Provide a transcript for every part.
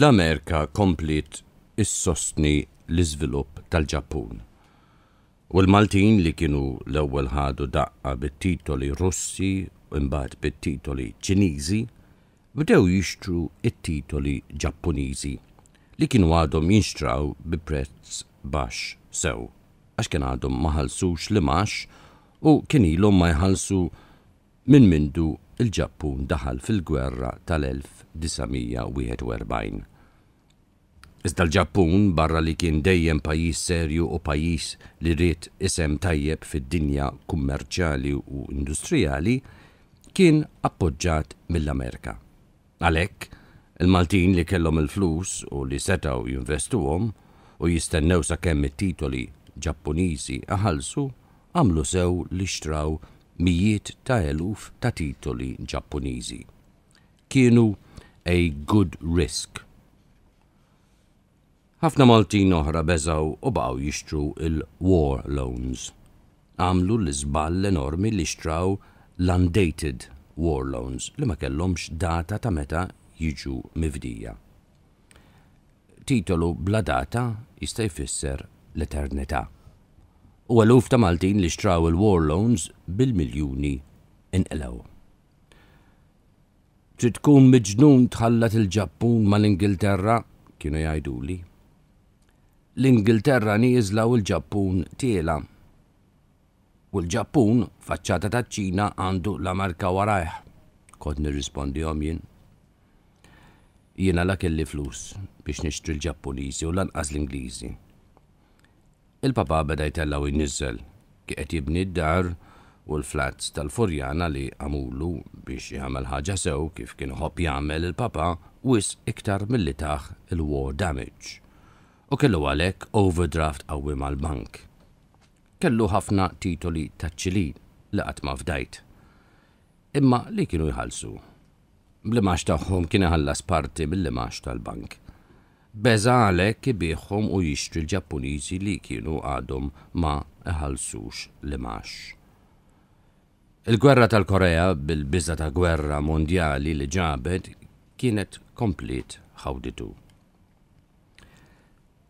l-Amerika komplit is-sostni l-iżvilupp tal-Ġappun. U l-Maltin li kienu l-ewwel ħadu daqqa bit-titoli Russi u mbagħad bit-titoli Ċiniżi bdew jixtru it-titoli Ġappuniżi li kienu għadhom jinxtraw bi prezz baxx sew għax kien għadhom ma ħalsux li max u kien ilhom ma jħallsu minn mindu il-Ġappun daħal fil-gwerra tal-1941. Iżda l-Ġappun barra li kien dejjem pajjiż serju u pajjiż li rrit isem tajjeb fid-dinja kummerċjali u industrijali, kien appoġġat mill-Amerika. Għalhekk, il-Maltin li kellhom il-flus u li setaw jinvestuhom u jistennew sa kemm it-titoli Ġappuniżi aħalsu, għamlu sew li xtraw mijiet ta' eluf ta' titoli Ġappuniżi. Kienu a good risk ħafna Maltin oħra beżaw u baqgħu jixtru il-war loans. Għamlu l-iżball enormi li xtraw l-undated war loans li ma kellhomx data ta' meta jiġu mifdija. Titolu bla data jista' jfisser l-eternità. U għaluf ta' Maltin li xtraw il-war loans bil-miljuni inqlew trid tkun miġnun tħallat il-Ġappun mal-Ingilterra, kienu jgħiduli l-Ingilterra nieżla u l-Ġappun tiela. U l-Ġappun, faċċata ta' ċina, għandu la marka warajħ. Kod nirrispondi jien. Jiena la kelli flus biex nixtri l-Ġappuniżi u lanqas l-Ingliżi. Il-papa beda u jnizzel, kieqet jibni d-dar u l-flats tal-Furjana li għamulu biex jgħamil ħaġa sew kif kien ħobb jagħmel il-papa wis iktar mill-li taħ il-war damage u kellu għalek overdraft qawwi mal-bank. Kellu ħafna titoli taċċili li qatt ma fdajt. Imma li kienu jħallsu. Blimax tagħhom kien iħallas parti mill-limax tal-bank. Beża għalhekk ibieħhom u jixtri l-Ġappuniżi li kienu għadhom ma iħallsux limax. Il-gwerra tal-Korea bil-biża ta' gwerra mondjali li ġabet kienet komplet ħawditu.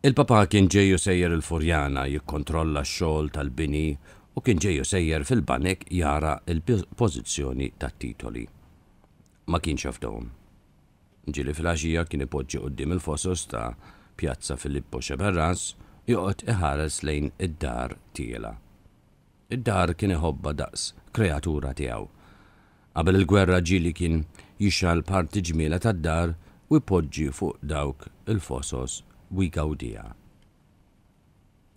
Il-papa kien ġeju sejjer il-Furjana jikkontrolla x-xogħol tal-bini u kien ġeju sejjer fil-banek jara il-pożizzjoni tat-titoli. Ma kienx xafdhom. Ġili fil axija kien ipoġġi qoddim il-fosos ta' Pjazza Filippo Xeberras joqgħod iħares lejn id-dar tiela. Id-dar kien iħobba daqs kreatura tiegħu. Qabel il-gwerra ġili kien jixal parti ġmiela tad-dar u jpoġġi fuq dawk il-fosos u jgawdija.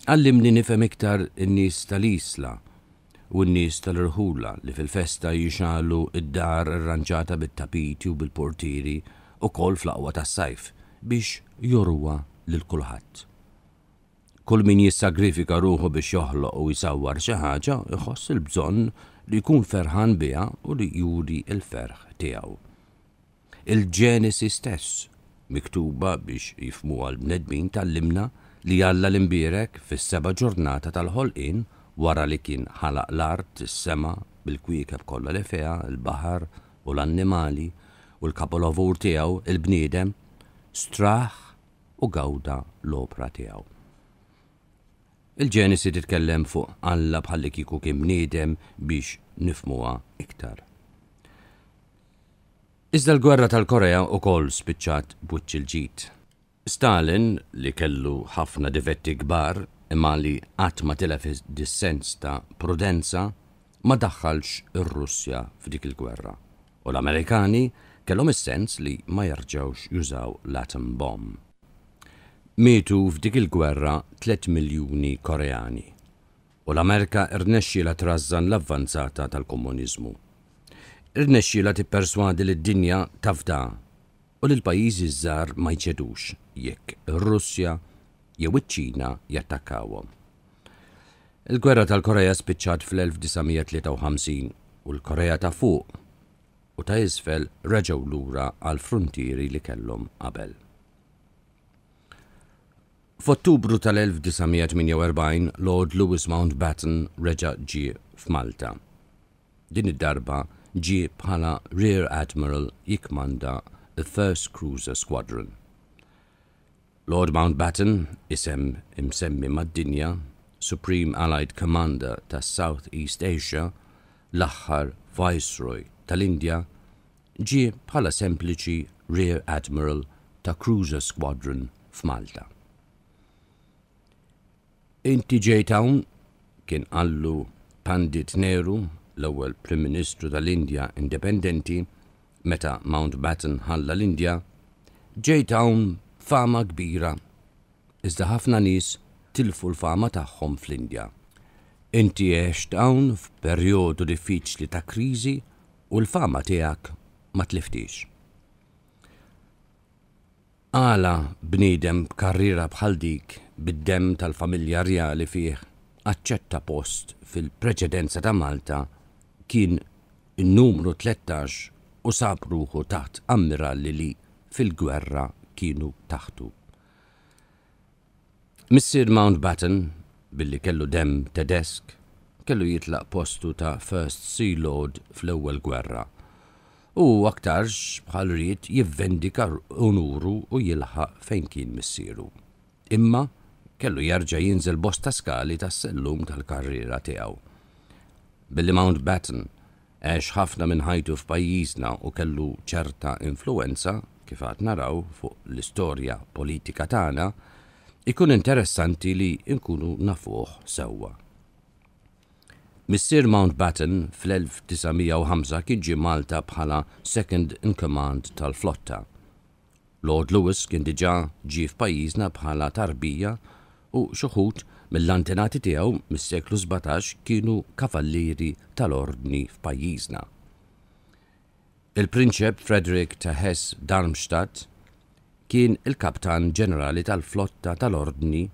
Għallimni nifem iktar n-nis tal-isla u n-nis tal-rħula li fil-festa jixalu id-dar rranġata bit-tapiti u bil-portiri u kol fl-aqwa tas-sajf biex jorwa lil kulħadd. Kull min jissagrifika ruħu biex joħloq u jisawwar xi ħaġa iħoss il-bżonn li jkun ferħan biha u li juri il-ferħ tiegħu. Il-ġenesi stess miktuba biex jifmu għal-bnedmin tal-limna li għalla l-imbirek fis-seba ġurnata tal-ħolqin wara li kien ħalaq l-art, is-sema, bil kwikab kollha li feja, il-baħar u l-annimali u l-kapolavur tiegħu il-bniedem straħ u gawda l-opra tiegħu. Il-ġenisi titkellem fuq Alla bħalli kiku kien bniedem biex nifmuha iktar. Iżda l-gwerra tal-Korea u kol spiċċat il-ġit. Stalin, li kellu ħafna divetti kbar, imma li għatma telef dissens ta' prudenza, ma daħħalx ir-Russja f'dik il-gwerra. U l-Amerikani kellhom is-sens li ma jarġawx jużaw l-atom bomb. Mietu f'dik il-gwerra 3 miljuni Koreani. U l-Amerika irnexxi la trażżan l-avvanzata tal-komuniżmu la tipperswadi li d-dinja tafda u li l-pajjiżi żgħar ma jċedux jekk ir-Russja jew iċ-Ċina jattakkawhom. Il-gwerra tal-Korea spiċċat fl-1953 u l-Korea ta' fuq u ta' isfel reġgħu lura għal frontieri li kellhom qabel. F'Ottubru tal-1948 Lord Louis Mountbatten reġa' ġie f'Malta. Din id-darba ġi bħala Rear Admiral jikmanda the First Cruiser Squadron. Lord Mountbatten, isem imsemmi mad-dinja, Supreme Allied Commander Ta South East Asia, l-aħħar Viceroy tal india ġi bħala sempliċi Rear Admiral ta' Cruiser Squadron f'Malta. Inti J-Town kien għallu Pandit Neru l-ewwel Prim Ministru tal-Indja Indipendenti meta Mountbatten ħalla l-Indja, J-Town fama kbira. Iżda ħafna nies tilfu l-fama tagħhom fl-Indja. Inti għex dawn f'perjodu diffiċli ta' kriżi u l-fama tiegħek ma tliftix. Għala bnidem karriera bħal dik bid-dem tal-familja Rjali fih aċċetta post fil-preċedenza ta' Malta kien il-numru 13 u sab ruħu taħt ammirali li fil-gwerra kienu taħtu. Missir Mountbatten, billi kellu dem tedesk, kellu jitlaq postu ta' First Sea Lord fl-ewwel gwerra. U aktarx bħal rrit jivvendika onuru u jilħaq fejn kien missieru. Imma kellu jarġa' jinżel bosta skali tas-sellum tal-karriera tiegħu billi Mountbatten għax ħafna minn ħajtu f'pajjiżna u kellu ċerta influenza kif għad naraw fuq l-istorja politika tagħna, ikun interessanti li nkunu nafuħ sewwa. Missir Mountbatten fl-1905 kien ġie Malta bħala second in command tal-flotta. Lord Lewis kien diġà ġie f'pajjiżna bħala tarbija u xuħut mill-antenati tiegħu mis-seklu 17 kienu kavallieri tal-ordni f'pajjiżna. Il-prinċep Frederick Tahes Darmstadt kien il-kaptan ġenerali tal-flotta tal-ordni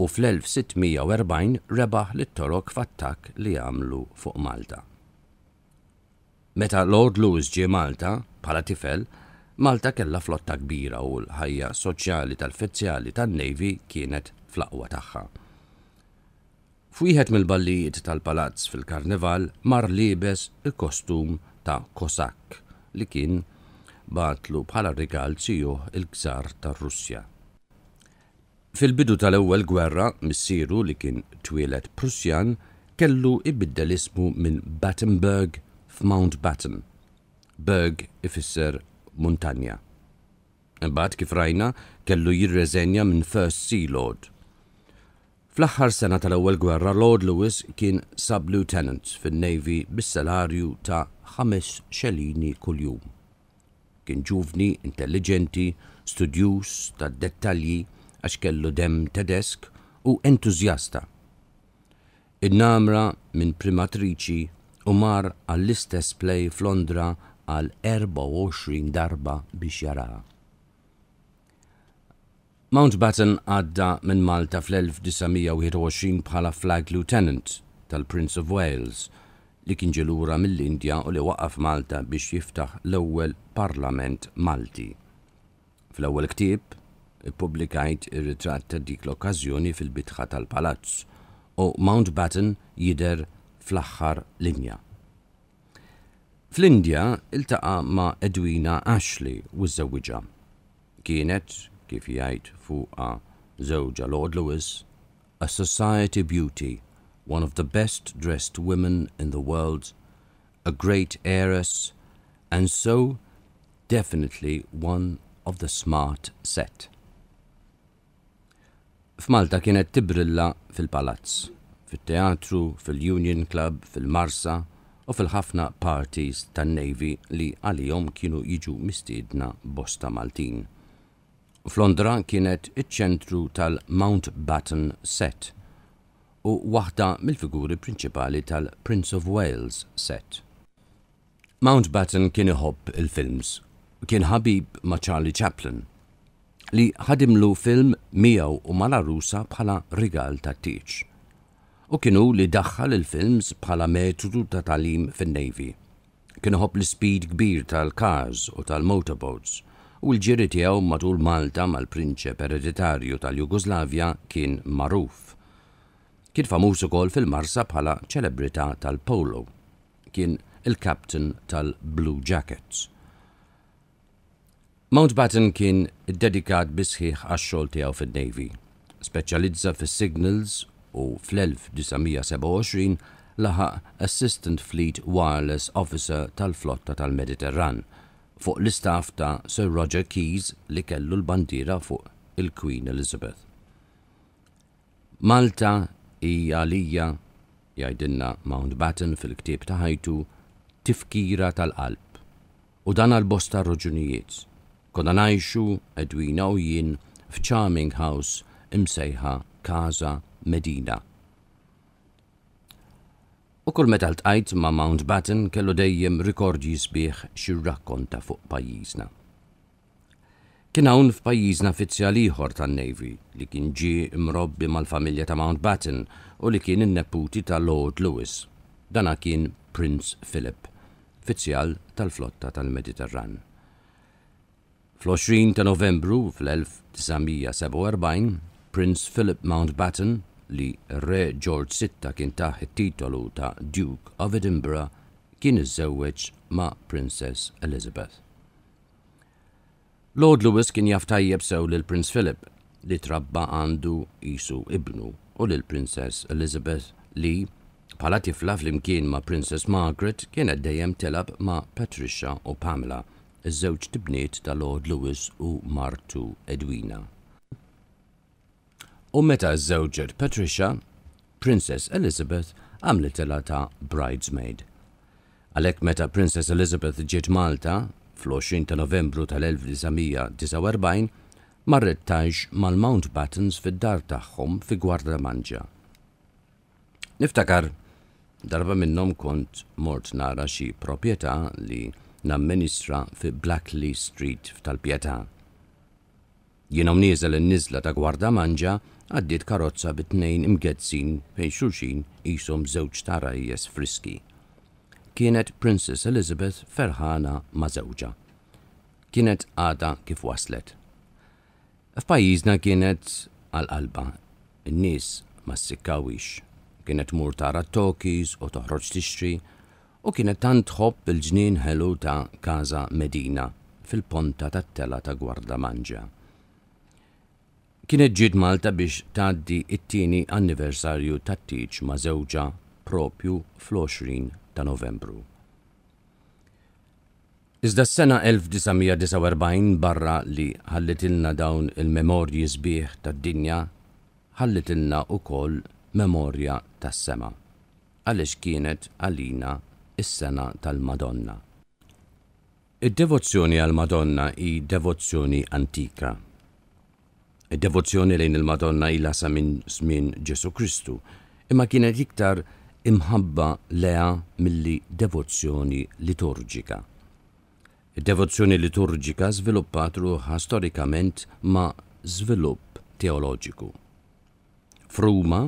u fl-1640 rebaħ lit torok fattak li għamlu fuq Malta. Meta Lord Lewis ġie Malta, bħala tifel, Malta kella flotta kbira u l-ħajja soċjali tal-fizzjali tan-Navy kienet fl-aqwa tagħha. Fwieħed mill-ballijiet tal-palazz fil-karneval mar libes il-kostum ta' kosak li kien batlu bħala regal tiegħu il-gżar ta' russja Fil-bidu tal-ewwel gwerra, missieru li kien twilet Prussjan kellu ibiddel ismu minn Battenberg f'Mount Batten. Berg ifisser montanja. Imbagħad kif rajna kellu jirreżenja minn First Sea Lord Fl-aħħar sena tal-ewwel gwerra Lord Lewis kien sub-lieutenant fin-Navy bis-salarju ta' ħames xelini kuljum. Kien ġuvni, intelligenti, studjus ta' dettalji għax kellu dem tedesk u entużjasta. Id-namra minn primatriċi u mar għall-istess play f'Londra għal 24 darba biex jaraha. Mountbatten għadda minn Malta fl-1921 bħala flag lieutenant tal-Prince of Wales li kien ġelura mill-Indja u li waqaf Malta biex jiftaħ l-ewwel Parlament Malti. Fl-ewwel ktieb ippubblikajt ir-ritratt ta' dik l-okkażjoni fil-bitħa tal-palazz u Mountbatten jider fl-aħħar linja. Fl-Indja iltaqa ma' Edwina Ashley u żewwiġa. Kienet كيفية فوقع زوجة لورد لويس a society beauty, one of the best dressed women in the world, a great heiress, and so definitely one of the smart set. F'Malta kienet tibrilla fil-palazz, fil-teatru, fil-Union Club, fil-Marsa u fil-ħafna parties tan-Navy li għalihom kienu jiġu mistiedna bosta Maltin. Flondra kienet iċ-ċentru tal-Mountbatten set u waħda mill-figuri prinċipali tal-Prince of Wales set. Mountbatten kien iħobb il-films u kien ħabib ma' Charlie Chaplin li ħadimlu film miegħu u mala rusa bħala rigal ta' tiċ u kienu li daħħal il-films bħala metodu ta' talim fin-Navy. Kien iħobb l-speed kbir tal-cars u tal-motorboats u l-ġiri tiegħu matul Malta mal-prinċep ereditarju tal-Jugoslavja kien Maruf. Kien famuż ukoll fil-Marsa bħala ċelebrità tal-polo. Kien il captain tal-Blue Jackets. Mountbatten kien dedikat bisħiħ għax-xogħol tiegħu fin-Navy. Speċjalizza fis-signals u fl-1927 laħaq Assistant Fleet Wireless Officer tal-Flotta tal-Mediterran. tal flotta tal mediterran fuq l-istaff ta' Sir Roger Keys li kellu l-bandira fuq il-Queen Elizabeth. Malta i lija jgħidilna Mountbatten fil-ktieb ta' ħajtu tifkira tal-qalb u dan għal-bosta roġunijiet. Konna najxu Edwina u jien f'Charming House imsejħa Kaza Medina U kol meta l-tqajt ma' Mountbatten kellu dejjem rikord jisbieħ xir-rakkonta fuq pajjiżna. Kien hawn f'pajjiżna fizzja ieħor tan-Navy li kien ġie mrobbi mal-familja ta' Mountbatten u li kien in-neputi ta' Lord Lewis. Dana kien Prince Philip, fizzjal tal-flotta tal-Mediterran. Fl-20 ta' Novembru fl-1947, Prince Philip Mountbatten li re George VI kien taħ titolu ta' Duke of Edinburgh kien iżżewweġ ma' Princess Elizabeth. Lord Lewis kien jaftajjeb sew lil Prince Philip li trabba għandu isu ibnu u lil Princess Elizabeth li bħala tifla flimkien ma' Princess Margaret kien dejjem telab ma' Patricia u Pamela, iż-żewġ tibniet ta' Lord Lewis u Martu Edwina u meta żewġet Patricia, Princess Elizabeth għamlet ta' bridesmaid. Għalhekk meta Princess Elizabeth ġiet Malta fl-20 ta' Novembru tal-1949 marret taġ mal mount Battens fid-dar tagħhom fi Gwarda Manġa. Niftakar, darba minnom kont mort nara xi proprjetà li namministra fi Blackley Street f'tal-pjetà. Jienom nieżel in-niżla ta' Gwarda Manġa għaddit karozza bit-tnejn imgezzin fejn xulxin jisum żewġ tarajjes friski. Kienet Princess Elizabeth ferħana ma' żewġa. Kienet għada kif waslet. F'pajjiżna kienet għal-qalba, n-nies ma s-sikkawix. Kienet mur tara tokis u toħroġ tixtri u kienet tant tħobb il-ġnien ħelu ta' Kaza Medina fil-ponta tat-tela ta' Gwarda Manġa kienet ġid Malta biex taddi it-tieni anniversarju tat tiċ ma' żewġa propju fl-20 ta' Novembru. Iżda s-sena 1949 barra li ħallitilna dawn il-memorji sbieħ tad-dinja, ħallitilna u koll memorja tas-sema. Għalix kienet għalina is-sena tal-Madonna. Id-devozzjoni għal-Madonna i devozzjoni antika – Id-devozzjoni lejn il-Madonna illa sa minn żmien Ġesu Kristu, imma kienet iktar imħabba leha milli devozzjoni liturġika. Id-devozzjoni liturġika żviluppat ruħa storikament ma' żvilupp teoloġiku. Fruma,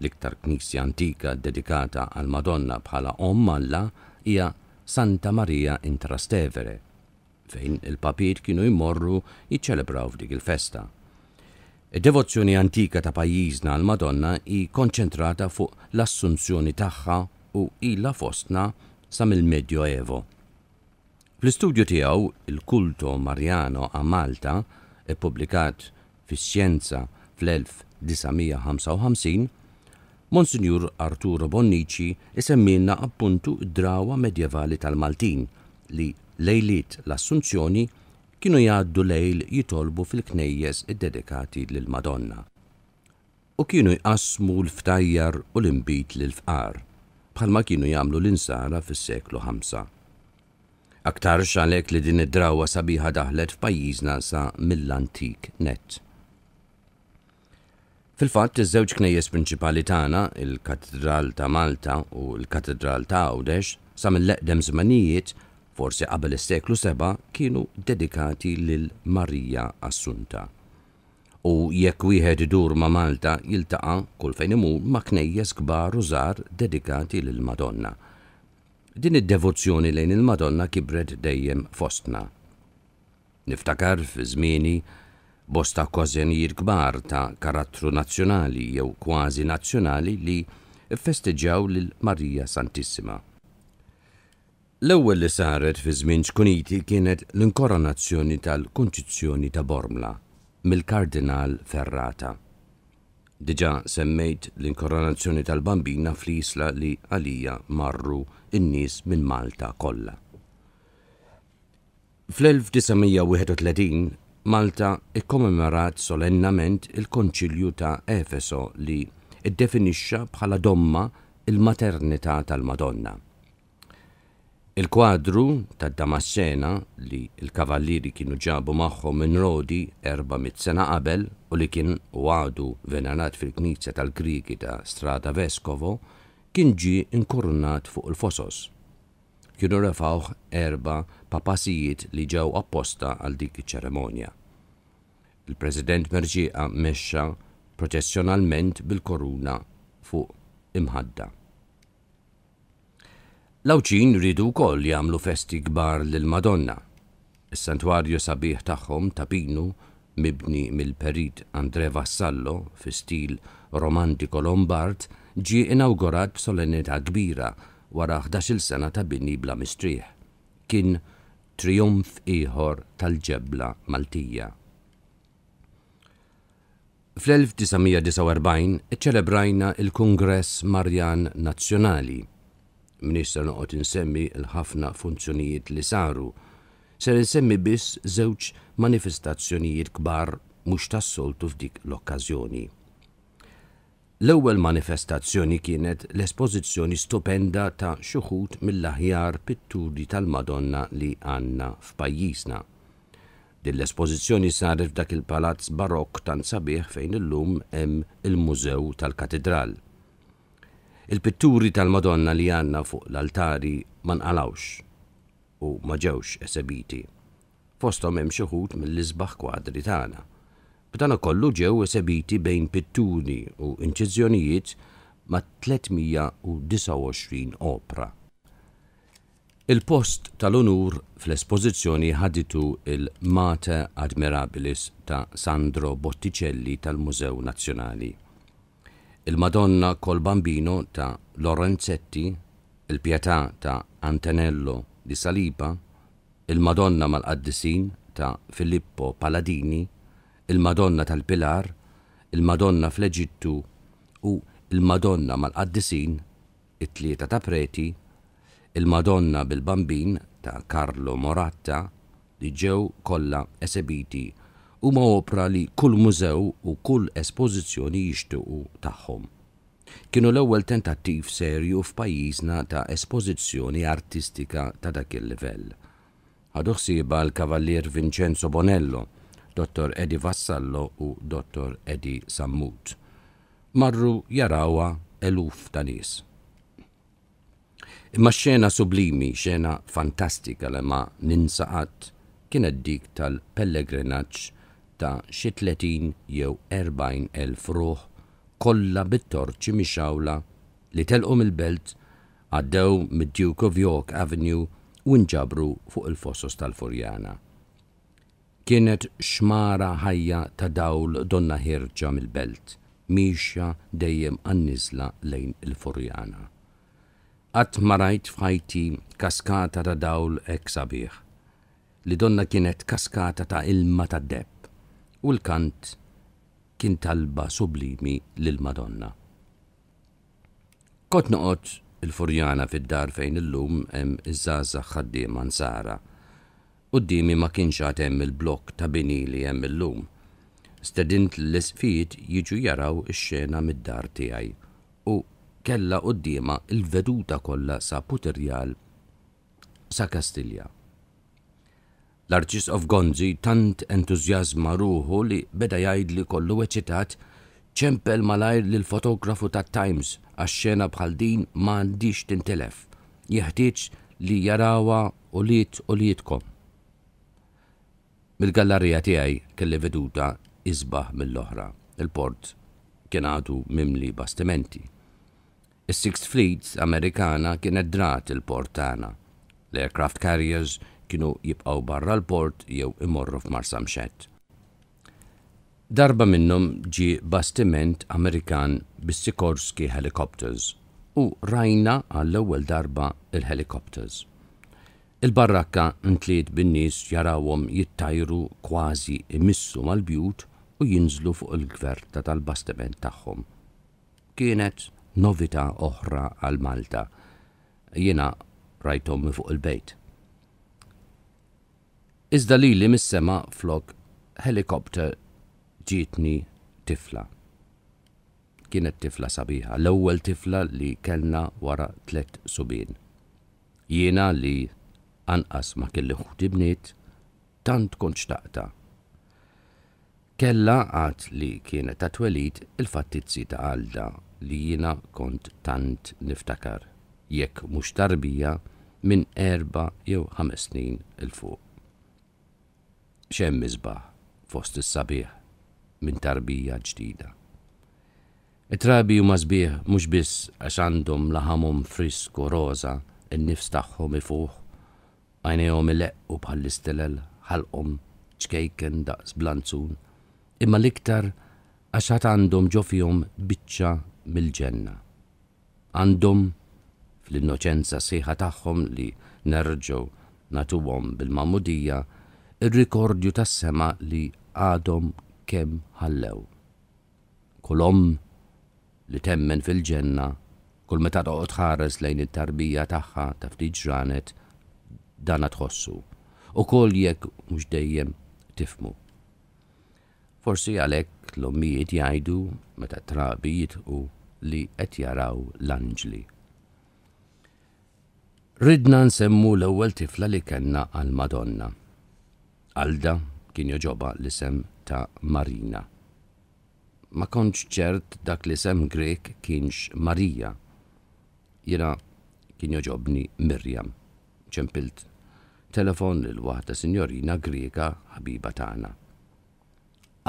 l-iktar knisja antika dedikata għal Madonna bħala ommalla hija Santa Maria in Trastevere, fejn il-papir kienu jmorru jiċċelebraw f'dik il-festa. Id-devozzjoni antika ta' pajjiżna l Madonna hi konċentrata fuq l-assunzjoni tagħha u ilha fostna sa mill evo. Fl-istudju tiegħu il-kulto Marjano a Malta, ippubblikat e fix-Xjenza fl-1955, Monsinjur Arturo Bonnici isemmilna e appuntu drawa medjevali tal-Maltin li lejlit l-Assunzjoni kienu jgħaddu lejl jitolbu fil-knejjes id-dedikati lil-Madonna. U kienu jqasmu l-ftajjar u l-imbit lil-fqar, bħalma kienu jagħmlu l-insara fis-seklu 5. Aktar xalek li din id-drawa sabiħa daħlet f'pajjiżna sa mill-antik net. Fil-fatt, iż-żewġ knejjes prinċipali tagħna, il-Katedral ta' Malta u l-Katedral ta' Għawdex, sa mill-eqdem żmanijiet forsi qabel is-seklu seba' kienu dedikati lil Marija Assunta. U jekk wieħed idur ma' Malta jiltaqa' kull fejn imur ma' knejjes kbar użar żgħar dedikati lil Madonna. Din id-devozzjoni lejn il-Madonna kibret dejjem fostna. Niftakar fi żmieni bosta kważenijiet kbar ta' karattru nazzjonali jew kważi nazzjonali li festeġġaw lil Marija Santissima. L-ewwel li saret fi żmien xkuniti kienet l-inkoronazzjoni tal-Kunċizzjoni ta' Bormla mill-Kardinal Ferrata. Diġà semmejt l-inkoronazzjoni tal-bambina fl-isla li għalija marru in-nies minn Malta kollha. Fl-1931 Malta ikkommemorat solennament il-Konċilju ta' Efeso li iddefinixxa bħala domma il-maternità tal-Madonna Il-kwadru ta' Damascena li il-kavalliri kienu ġabu magħhom minn Rodi 400 sena qabel u li kien għadu venerat fil-knizja tal-Griki ta' Strada Veskovo kien ġi inkurunat fuq il-fosos. Kienu refawħ erba papasijiet li ġew apposta għal dik ċeremonja Il-President Merġieqa mexxa proċessjonalment bil-koruna fuq imħadda. Lawċin ridu wkoll jagħmlu festi kbar l Madonna. Is-santwarju sabiħ tagħhom tapinu mibni mill-perit Andre Vassallo fi stil romantiko Lombard ġie inawgurat solenità kbira wara 11-il sena ta' binni bla mistrieħ. Kien triumf ieħor tal-ġebla Maltija. Fl-1949 iċċelebrajna il-Kungress Marjan Nazzjonali minister noqot noqgħod insemmi l-ħafna funzjonijiet li saru. Ser insemmi biss żewġ manifestazzjonijiet kbar mhux tas-soltu f'dik l-okkażjoni. L-ewwel manifestazzjoni kienet l-espożizzjoni stupenda ta' xuħut mill-aħjar pitturi tal-Madonna li għanna f'pajjiżna. Din l-espożizzjoni saret f'dak il-palazz barokk tan sabiħ fejn illum hemm il-Mużew tal-Katedral. il mużew tal katedral Il-pitturi tal-Madonna li għanna fuq l-altari ma nqalawx u ma ġewx esebiti. Fostom hemm xi mill-isbaħ kwadri tagħna. B'dan kollu ġew esebiti bejn pitturi u inċiżjonijiet ma' 329 opra. Il-post tal-onur fl-espożizzjoni ħaditu il-Mata Admirabilis ta' Sandro Botticelli tal-Mużew Nazzjonali il-Madonna kol Bambino ta' Lorenzetti, il-Pietà ta' Antonello di Salipa, il-Madonna mal-Qaddisin ta' Filippo Paladini, il-Madonna tal-Pilar, il-Madonna fl-Eġittu u il-Madonna mal addisin it-tlieta ta' preti, il-Madonna bil-Bambin ta' Carlo Moratta li ġew kollha esebiti huma opra li kull mużew u kull espożizzjoni jixtuqu tagħhom kienu l-ewwel tentattiv serju f'pajjiżna ta' espożizzjoni artistika ta' dak il-livell. Għadu l-Kavallier Vincenzo Bonello, Dottor Edi Vassallo u Dr. Edi Sammut. Marru jarawa eluf ta' nies. Imma xena sublimi, xena fantastika li ma ninsaqat kienet dik tal-pellegrinaċ ta' xi 30 jew 40 elf ruħ kollha bit-torċi mixawla li telqu il belt għaddew mid-Duke of York Avenue u nġabru fuq il-fossos tal-Furjana. Kienet xmara ħajja ta' dawl donna ħirġa mill-belt, miexja dejjem għannizla lejn il-Furjana. Qatt ma rajt fħajti kaskata ta' dawl ek sabiħ, li donna kienet kaskata ta' ilma ta' deb u l-kant kien talba sublimi lil-Madonna. Kot noqot il-furjana fid-dar fejn illum hemm iż-żgħażagħ ħaddiema nsara. dimi ma kienx għad hemm il-blokk ta' binili hemm illum. Stedint l-isfid jiġu jaraw ix-xena mid-dar tiegħi u kella d-dima il-veduta kollha sa' Puterjal sa' Kastilja. L-arċis of Gonzi tant entużjażma ruħu li beda jgħid li kollu eċitat ċempel malajr lil fotografu ta' Times għax xena bħal din m'għandix tintelef. Jeħtieġ li jarawa u liet u lietkom. Mil-gallerija tiegħi kelli veduta izbaħ mill-oħra. Il-port kien għadu mimli bastimenti. Is-Sixth Fleet Amerikana kienet drat il-port tagħna. L-aircraft carriers kienu jibqaw barra l-port jew imorru f'mar samxet. Darba minnhom ġi bastiment Amerikan bis-Sikorski Helicopters u rajna għall-ewwel darba il helicopters Il-barrakka ntliet bin-nies jarawhom jittajru kważi imissu mal-bjut u jinżlu fuq il-gverta tal-bastiment tagħhom. Kienet novità oħra għal Malta. Jiena rajtom fuq il-bejt. Iżda li li mis-sema flok helikopter ġitni tifla. Kienet tifla sabiħa, l-ewwel tifla li kellna wara tlet subin. Jiena li anqas ma kelli ħutibniet, tant kont xtaqta. Kella għat li kienet tatwelit il-fattizzi ta' għalda li jiena kont tant niftakar, jekk mux tarbija minn erba jew ħames snin il-fuq xem mizbaħ fost is-sabiħ minn tarbija ġdida. It-trabi u mażbih mhux biss għax għandhom laħamhom frisk u roza in-nifs tagħhom ifuħ, għajnejhom ileqqu bħall-istilel, ħalqhom ċkejken daqs blanzun, imma liktar għax għat għandhom ġofihom biċċa mill-ġenna. Għandhom fl-innoċenza siħa tagħhom li nerġu natuwom bil-mamudija ir-rikordju tas-sema li għadhom kemm ħallew. Kolom li temmen fil-ġenna, kull meta toqgħod ħares lejn it-tarbija tagħha ta' ftit ġranet dana tħossu. U koll jekk mhux dejjem tifmu. Forsi għalhekk l-ommijiet jgħidu meta trabi jitqu li qed jaraw l-anġli. Ridna nsemmu l-ewwel tifla li kellna għal Madonna għalda kien joġoba l-isem ta' Marina. Ma konċ ċert dak l-isem Grek kienx Marija. Jena kien joġobni Mirjam. ċempilt telefon l waħda sinjorina Greka ħabiba tagħna.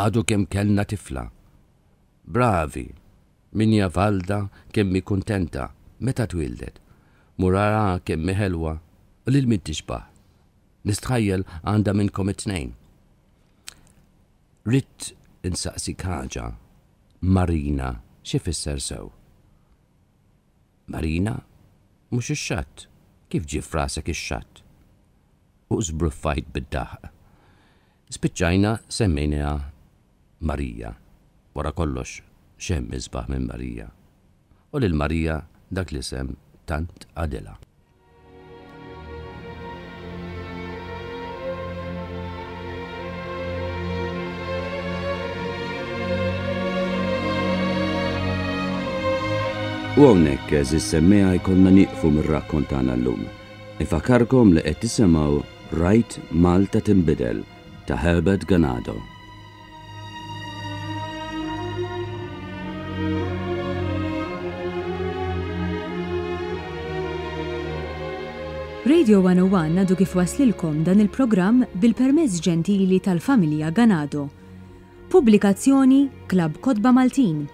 Għadu kem kellna tifla. Bravi, minja valda mi kontenta, meta twildet. Murara kemmi ħelwa, lil-mintixbaħ nistħajjel għanda minnkom it-tnejn. Rit insaqsi ħaġa Marina xi fisser sew. Marina mux xat kif ġi frasek xat U zbruffajt bid-daħq. Spiċċajna semmejniha Marija. Wara kollox xem minn Marija. U lil Marija dak li sem tant għadela. U għonek, eżis semmeja jkollna niqfu mir-rakkontana l-lum. Ifakarkom li qed tisimgħu Rajt Malta Timbidel ta' Herbert Ganado. Radio 101 għadu kif waslilkom dan il-programm bil-permezz ġentili tal-familja Ganado. Pubblikazzjoni Klab kotba Maltin –